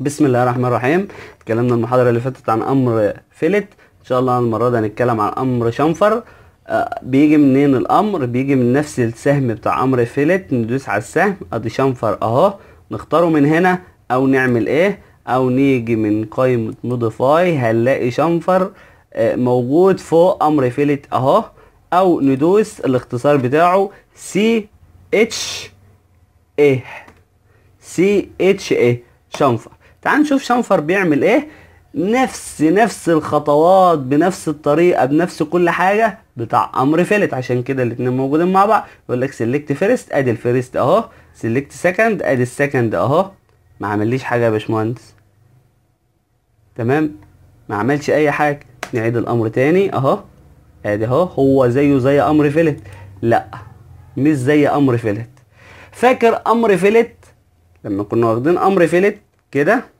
بسم الله الرحمن الرحيم اتكلمنا المحاضرة اللي فاتت عن أمر فيلت إن شاء الله المرة دي هنتكلم عن أمر شنفر آه بيجي منين الأمر بيجي من نفس السهم بتاع أمر فيلت ندوس على السهم أدي شنفر أهو نختاره من هنا أو نعمل إيه أو نيجي من قائمة موديفاي هنلاقي شنفر آه موجود فوق أمر فيلت أهو أو ندوس الاختصار بتاعه سي اتش ايه سي اتش ايه شنفر تعال نشوف شنفر بيعمل ايه نفس نفس الخطوات بنفس الطريقه بنفس كل حاجه بتاع امر فيلت عشان كده الاتنين موجودين مع بعض يقول لك سيلكت فيرست ادي الفيرست اهو سيلكت سكند ادي السكند اهو ما عمليش حاجه يا باشمهندس تمام ما عملش اي حاجه نعيد الامر تاني اهو ادي اهو هو زيه زي امر فيلت لا مش زي امر فيلت فاكر امر فيلت لما كنا واخدين امر فيلت كده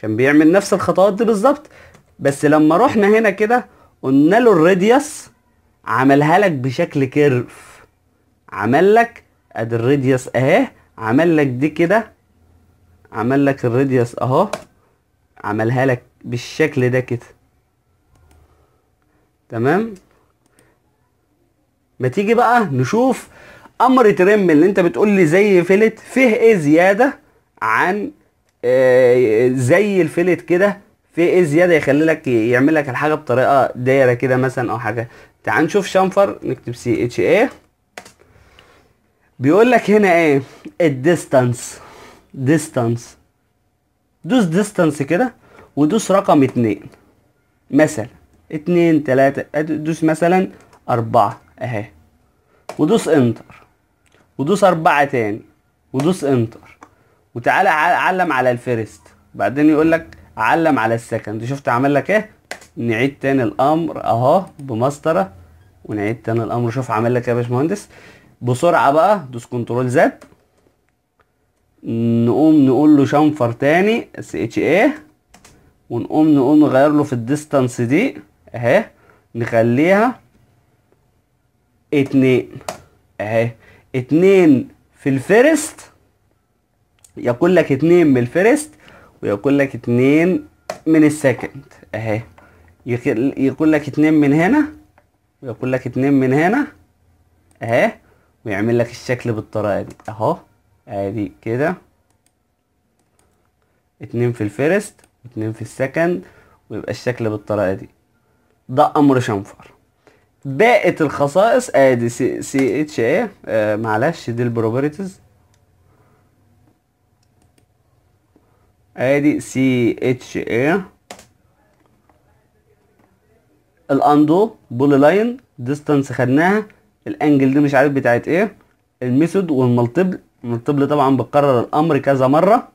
كان بيعمل نفس الخطوات دي بالظبط بس لما رحنا هنا كده قلنا له الريديوس عملها لك بشكل كيرف عمل لك ادي الريديوس اهي عمل لك دي كده عمل لك الريديوس اهو عملها لك بالشكل ده كده تمام ما تيجي بقى نشوف امر ترم اللي انت بتقول لي زي فيلت فيه ايه زياده عن آه، زي الفلت كده في ايه زياده يخلي لك يعمل لك الحاجه بطريقه دايره كده مثلا او حاجه تعال نشوف شنفر نكتب سي اتش ايه بيقول لك هنا ايه الديستانس ديستانس دوس ديستانس كده ودوس رقم اتنين مثلا اتنين تلاتة آه، دوس مثلا اربعة اهي ودوس انتر ودوس اربعة تاني ودوس انتر وتعالى علم على الفيرست بعدين يقول لك علم على السكند شفت عمل لك ايه نعيد تاني الامر اهو بمسطره ونعيد تاني الامر شوف عمل لك ايه يا باشمهندس بسرعه بقى دوس كنترول زد نقوم نقول له شنفر تاني اس اتش ايه ونقوم نقوم نغير له في الديستانس دي اهي نخليها اتنين اهي اتنين في الفيرست يقول لك اتنين من الفيرست ويقول لك اتنين من السكند اهي يقول لك اتنين من هنا ويقول لك اتنين من هنا اهي ويعمل لك الشكل بالطريقه دي اهو ادي كده اتنين في الفيرست واتنين في السكند ويبقى الشكل بالطريقه دي ده امر شنفر باقي الخصائص ادي سي اتش ايه معلش دي البروبرتيز ادي سي اتش اي الاندو بول لاين ديستانس خدناها الانجل دي مش عارف بتاعت ايه الميثود والملتبل الملتبل طبعا بتكرر الامر كذا مره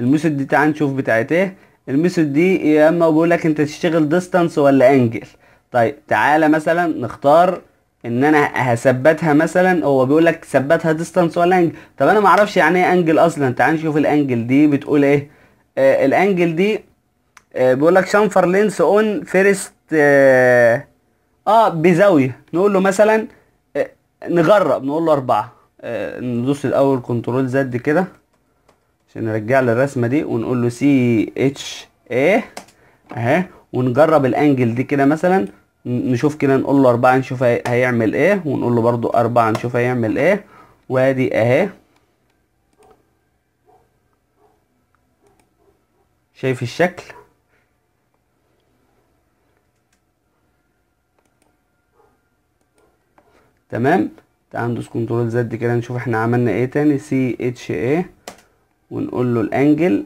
الميثود دي تعال نشوف بتاعت ايه الميثود دي يا اما بيقول لك انت تشتغل ديستانس ولا انجل طيب تعالى مثلا نختار ان انا هثبتها مثلا هو بيقول لك ثبتها ديستانس ولا انجل طب انا ما اعرفش يعني ايه انجل اصلا تعال نشوف الانجل دي بتقول ايه آه الانجل دي آه بيقول لك شنفر لينس اون فيرست آه, اه بزاويه نقول له مثلا آه نجرب نقول له اربعه آه ندوس الاول كنترول زد كده عشان نرجع للرسمه دي ونقول له سي اتش ايه اهي ونجرب الانجل دي كده مثلا نشوف كده نقول له أربعة نشوف هيعمل إيه ونقول له برضو أربعة نشوف هيعمل إيه وادي أهي شايف الشكل تمام تعال ندوس كنترول زد كده نشوف احنا عملنا ايه تاني سي اتش ايه ونقول له الانجل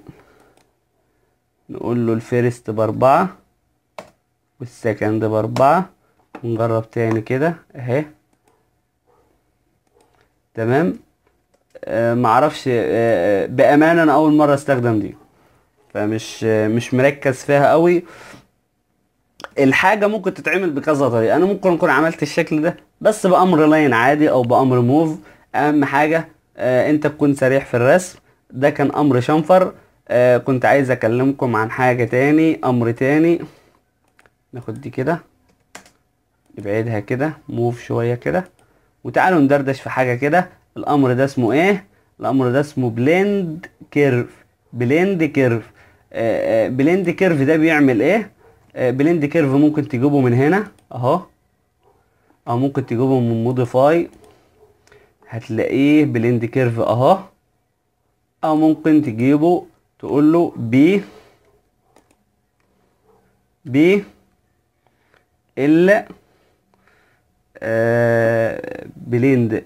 نقول له الفيرست باربعة والسكند باربعة نجرب تاني كده اهي تمام آه معرفش آه،, آه بأمانة أنا أول مرة استخدم دي فمش آه مش مركز فيها قوي الحاجة ممكن تتعمل بكذا طريقة أنا ممكن أكون عملت الشكل ده بس بأمر لاين عادي أو بأمر موف أهم حاجة آه أنت تكون سريع في الرسم ده كان أمر شنفر آه كنت عايز أكلمكم عن حاجة تاني أمر تاني ناخد دي كده نبعدها كده موف شويه كده وتعالوا ندردش في حاجه كده الامر ده اسمه ايه الامر ده اسمه بلند كيرف بلند كيرف بلند كيرف ده بيعمل ايه بلند آه، كيرف ممكن تجيبه من هنا اهو او ممكن تجيبه من موديفاي هتلاقيه بلند كيرف اهو او ممكن تجيبه تقول له بي بي الا آه، بليند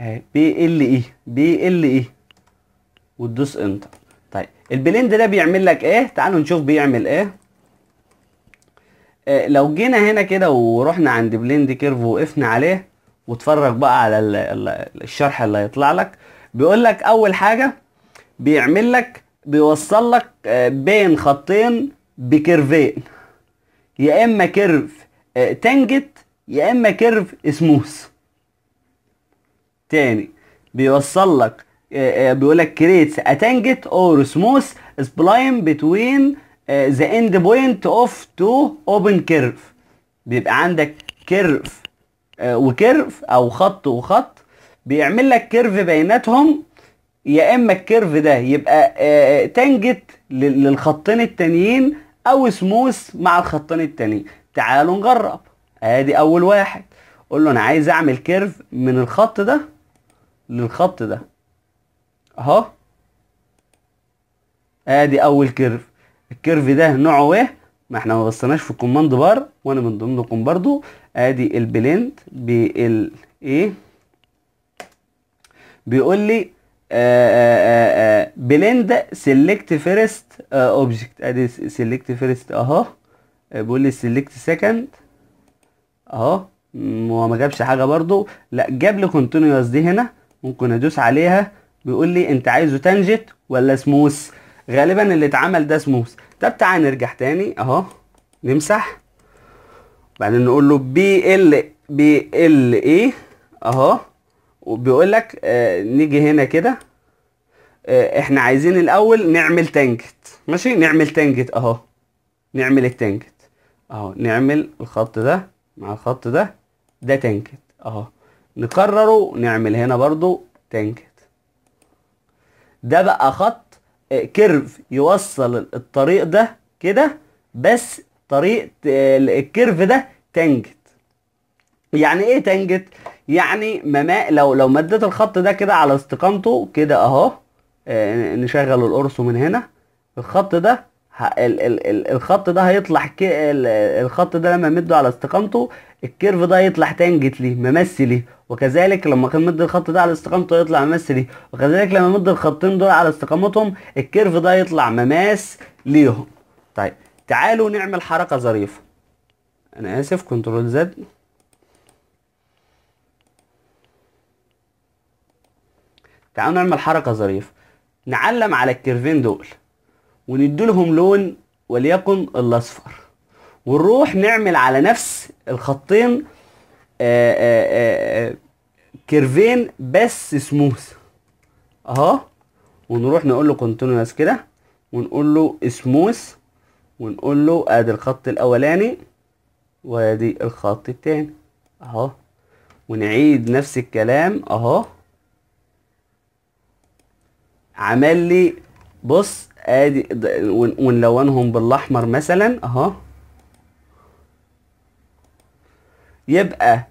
اهي بي ال اي بي ال اي وتدوس انتر طيب البليند ده بيعمل لك ايه تعالوا نشوف بيعمل ايه آه لو جينا هنا كده ورحنا عند بليند كيرف وقفنا عليه واتفرج بقى على الشرح اللي هيطلع لك بيقول لك اول حاجه بيعمل لك بيوصل لك آه، بين خطين بكيرفين يا اما كيرف آه، تانجت يا اما كيرف سموث تاني بيوصل لك آه، آه، بيقول لك كريتس اتانجت اور سموث سبلاين بتوين ذا اند بوينت اوف تو اوبن كيرف بيبقى عندك كيرف وكيرف او خط وخط بيعمل لك كيرف بيناتهم يا اما الكيرف ده يبقى تانجت للخطين التانيين او سموس مع الخطين التانيين تعالوا نجرب ادي اول واحد قول له انا عايز اعمل كيرف من الخط ده للخط ده اهو ادي اول كيرف الكيرف ده نوعه ايه ما احنا ما بصيناش في الكوماند بار وانا من ضمنكم برضو ادي البلند ايه بيقول لي بلند سيلكت فيرست اوبجكت ادي سيلكت فيرست اهو آه، بيقول لي سيلكت سكند اهو هو ما جابش حاجه برضو لا جاب لي كونتينوس دي هنا ممكن ادوس عليها بيقول لي انت عايزه تانجت ولا سموث غالبا اللي اتعمل ده سموث طب تعالى نرجع تاني اهو نمسح وبعدين نقول له بي ال بي ال ايه اهو وبيقول لك آه نيجي هنا كده آه احنا عايزين الاول نعمل تانجت ماشي نعمل تانجت اهو نعمل التانجت اهو نعمل الخط ده مع الخط ده ده تانجت اهو نكرره نعمل هنا برضو تانجت ده بقى خط كيرف آه، يوصل الطريق ده كده بس طريق آه، الكيرف ده تانجت يعني ايه تنجت يعني مماء لو لو مديت الخط ده كده على استقامته كده اهو آه نشغل القرص من هنا الخط ده ال ال ال الخط ده هيطلع الخط ده لما امده على استقامته الكيرف ده يطلع تانجت ليه ممثل ليه وكذلك لما امد الخط ده على استقامته يطلع ممثل ليه وكذلك لما امد الخطين دول على استقامتهم الكيرف ده يطلع مماس ليهم طيب تعالوا نعمل حركه ظريفه انا اسف كنترول زد تعالوا نعمل حركة ظريفة نعلم على الكيرفين دول وندلهم لون وليكن الاصفر ونروح نعمل على نفس الخطين آآ آه، آآ آه، آه، كيرفين بس سموث اهو ونروح نقول له كونتينوس كده ونقول له سموث ونقول له ادي الخط الاولاني وادي الخط التاني اهو ونعيد نفس الكلام اهو عمل لي بص ادي ونلونهم بالاحمر مثلا اهو يبقى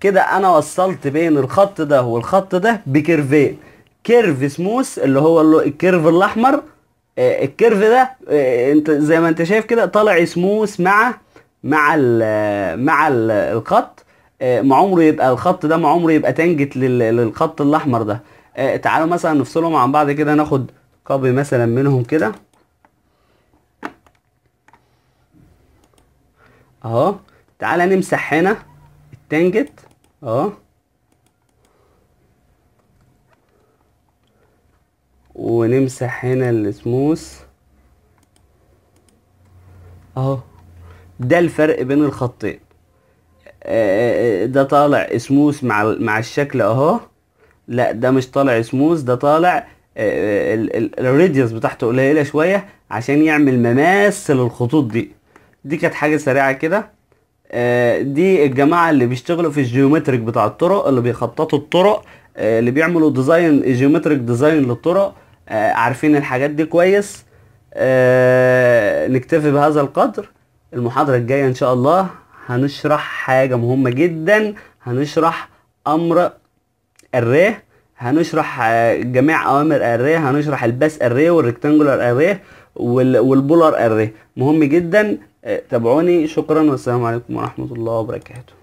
كده انا وصلت بين الخط ده والخط ده بكيرفين كيرف سموث اللي هو الكيرف الاحمر الكيرف ده انت زي ما انت شايف كده طالع سموث مع مع الـ مع الـ الخط مع عمره يبقى الخط ده مع عمره يبقى تانجت للخط الاحمر ده آه تعالوا مثلا نفصلهم عن بعض كده ناخد كوبي مثلا منهم كده اهو تعالى نمسح هنا التانجت اهو ونمسح هنا السموث اهو ده الفرق بين الخطين آه، آه، آه، ده طالع سموث مع مع الشكل اهو لا ده مش طالع سموث ده طالع آه، آه، الريديوس بتاعته قليله شويه عشان يعمل مماس للخطوط دي دي كانت حاجه سريعه كده آه، دي الجماعه اللي بيشتغلوا في الجيومتريك بتاع الطرق اللي بيخططوا الطرق اللي بيعملوا ديزاين جيومتريك ديزاين للطرق عارفين الحاجات دي كويس نكتفي بهذا القدر المحاضره الجايه ان شاء الله هنشرح حاجه مهمه جدا هنشرح امر array هنشرح آه، جميع اوامر array هنشرح الباس array والريكتانجولار array والبولر array مهم جدا آه، تابعوني شكرا والسلام عليكم ورحمة الله وبركاته